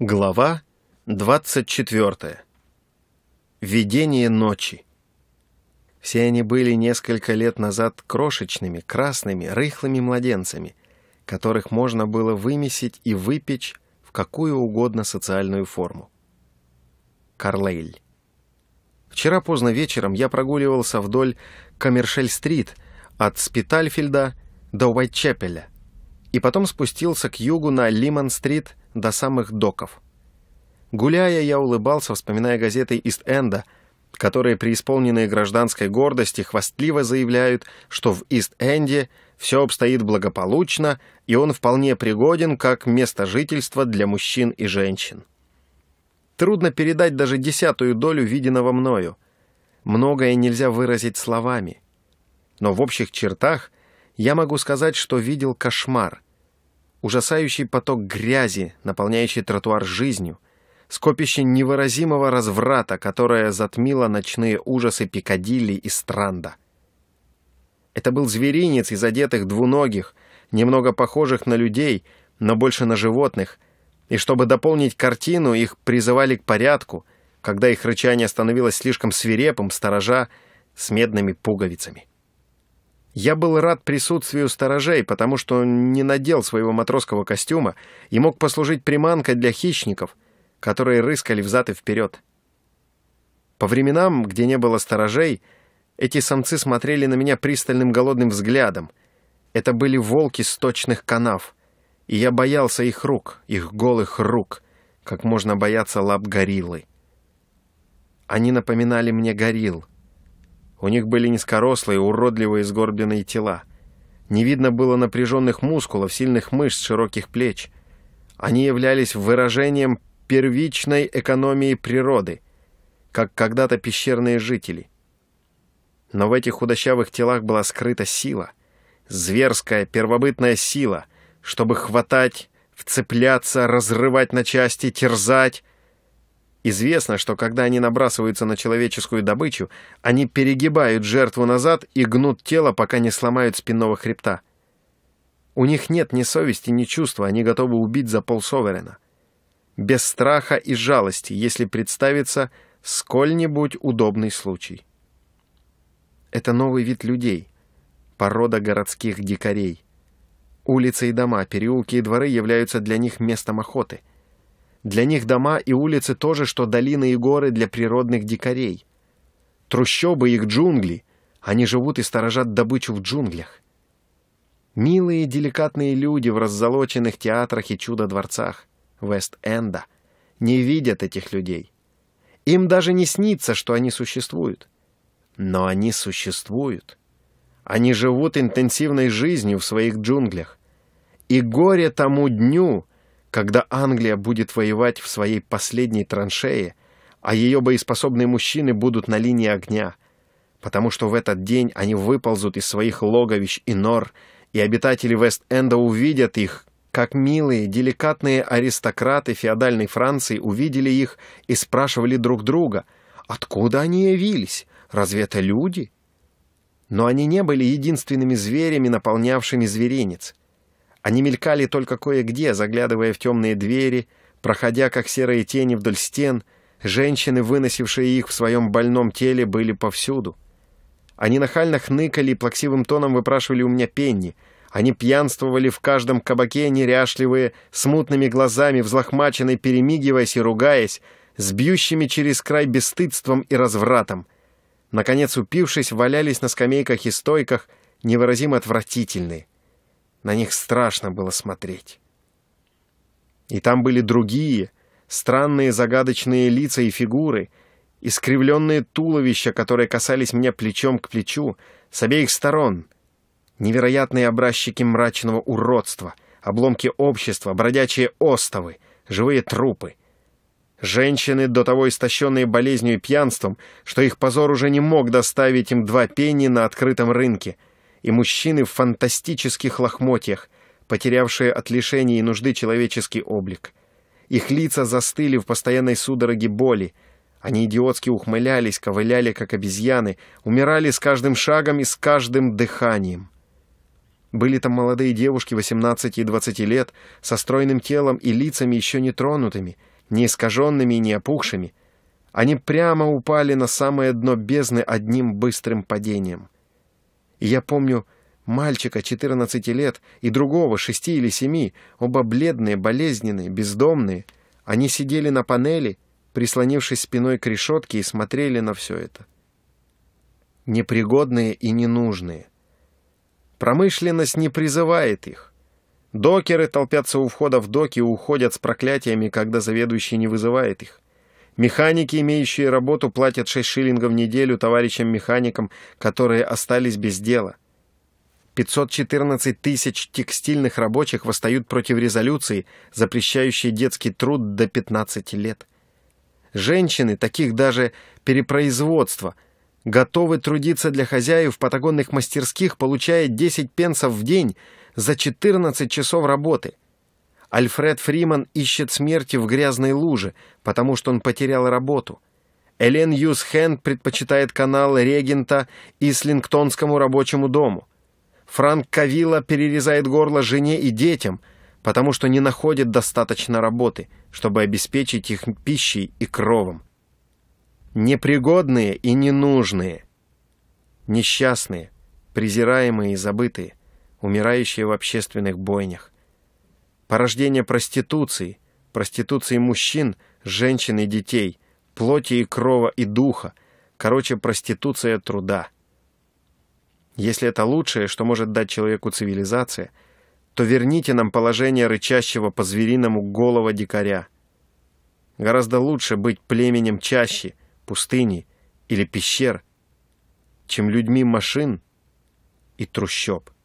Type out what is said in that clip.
Глава 24. Видение ночи. Все они были несколько лет назад крошечными, красными, рыхлыми младенцами, которых можно было вымесить и выпечь в какую угодно социальную форму. Карлейль. Вчера поздно вечером я прогуливался вдоль Коммершель-стрит от Спитальфельда до Уайтчепеля и потом спустился к югу на Лимон стрит до самых доков. Гуляя, я улыбался, вспоминая газеты Ист-Энда, которые, преисполненные гражданской гордости, хвастливо заявляют, что в Ист-Энде все обстоит благополучно, и он вполне пригоден как место жительства для мужчин и женщин. Трудно передать даже десятую долю виденного мною. Многое нельзя выразить словами. Но в общих чертах я могу сказать, что видел кошмар — Ужасающий поток грязи, наполняющий тротуар жизнью, скопище невыразимого разврата, которое затмило ночные ужасы Пикадилли и Странда. Это был зверинец из одетых двуногих, немного похожих на людей, но больше на животных, и чтобы дополнить картину, их призывали к порядку, когда их рычание становилось слишком свирепым, сторожа с медными пуговицами. Я был рад присутствию сторожей, потому что не надел своего матросского костюма и мог послужить приманкой для хищников, которые рыскали взад и вперед. По временам, где не было сторожей, эти самцы смотрели на меня пристальным голодным взглядом. Это были волки с точных канав, и я боялся их рук, их голых рук, как можно бояться лап гориллы. Они напоминали мне горилл. У них были низкорослые, уродливые сгорбленные тела. Не видно было напряженных мускулов, сильных мышц, широких плеч. Они являлись выражением первичной экономии природы, как когда-то пещерные жители. Но в этих худощавых телах была скрыта сила, зверская, первобытная сила, чтобы хватать, вцепляться, разрывать на части, терзать, Известно, что когда они набрасываются на человеческую добычу, они перегибают жертву назад и гнут тело, пока не сломают спинного хребта. У них нет ни совести, ни чувства, они готовы убить за полсоверена. Без страха и жалости, если представится сколь-нибудь удобный случай. Это новый вид людей, порода городских дикарей. Улицы и дома, переулки и дворы являются для них местом охоты. Для них дома и улицы тоже, что долины и горы для природных дикарей. Трущобы их джунгли. Они живут и сторожат добычу в джунглях. Милые деликатные люди в раззолоченных театрах и чудо-дворцах Вест-Энда не видят этих людей. Им даже не снится, что они существуют. Но они существуют. Они живут интенсивной жизнью в своих джунглях. И горе тому дню, когда Англия будет воевать в своей последней траншее, а ее боеспособные мужчины будут на линии огня, потому что в этот день они выползут из своих логовищ и нор, и обитатели Вест-Энда увидят их, как милые, деликатные аристократы феодальной Франции увидели их и спрашивали друг друга, откуда они явились, разве это люди? Но они не были единственными зверями, наполнявшими зверинец — они мелькали только кое-где, заглядывая в темные двери, проходя как серые тени вдоль стен. Женщины, выносившие их в своем больном теле, были повсюду. Они нахально хныкали и плаксивым тоном выпрашивали у меня пенни. Они пьянствовали в каждом кабаке, неряшливые, с мутными глазами, взлохмаченной, перемигиваясь и ругаясь, с бьющими через край бесстыдством и развратом. Наконец, упившись, валялись на скамейках и стойках, невыразимо отвратительные — на них страшно было смотреть. И там были другие, странные загадочные лица и фигуры, искривленные туловища, которые касались меня плечом к плечу, с обеих сторон. Невероятные образчики мрачного уродства, обломки общества, бродячие остовы, живые трупы. Женщины, до того истощенные болезнью и пьянством, что их позор уже не мог доставить им два пени на открытом рынке — и мужчины в фантастических лохмотьях, потерявшие от лишений и нужды человеческий облик. Их лица застыли в постоянной судороге боли. Они идиотски ухмылялись, ковыляли, как обезьяны, умирали с каждым шагом и с каждым дыханием. Были там молодые девушки 18 и 20 лет со стройным телом и лицами еще не тронутыми, не искаженными и не опухшими. Они прямо упали на самое дно бездны одним быстрым падением. И я помню мальчика 14 лет и другого 6 или 7, оба бледные, болезненные, бездомные. Они сидели на панели, прислонившись спиной к решетке и смотрели на все это. Непригодные и ненужные. Промышленность не призывает их. Докеры толпятся у входа в доки и уходят с проклятиями, когда заведующий не вызывает их. Механики, имеющие работу, платят 6 шиллингов в неделю товарищам-механикам, которые остались без дела. 514 тысяч текстильных рабочих восстают против резолюции, запрещающей детский труд до 15 лет. Женщины, таких даже перепроизводства, готовы трудиться для хозяев в патагонных мастерских, получая 10 пенсов в день за 14 часов работы – Альфред Фриман ищет смерти в грязной луже, потому что он потерял работу. Элен Юс Хэнд предпочитает канал Регента и Ислингтонскому рабочему дому. Франк Кавилла перерезает горло жене и детям, потому что не находит достаточно работы, чтобы обеспечить их пищей и кровом. Непригодные и ненужные. Несчастные, презираемые и забытые, умирающие в общественных бойнях порождение проституции, проституции мужчин, женщин и детей, плоти и крова и духа, короче, проституция труда. Если это лучшее, что может дать человеку цивилизация, то верните нам положение рычащего по-звериному голова дикаря. Гораздо лучше быть племенем чащи, пустыни или пещер, чем людьми машин и трущоб.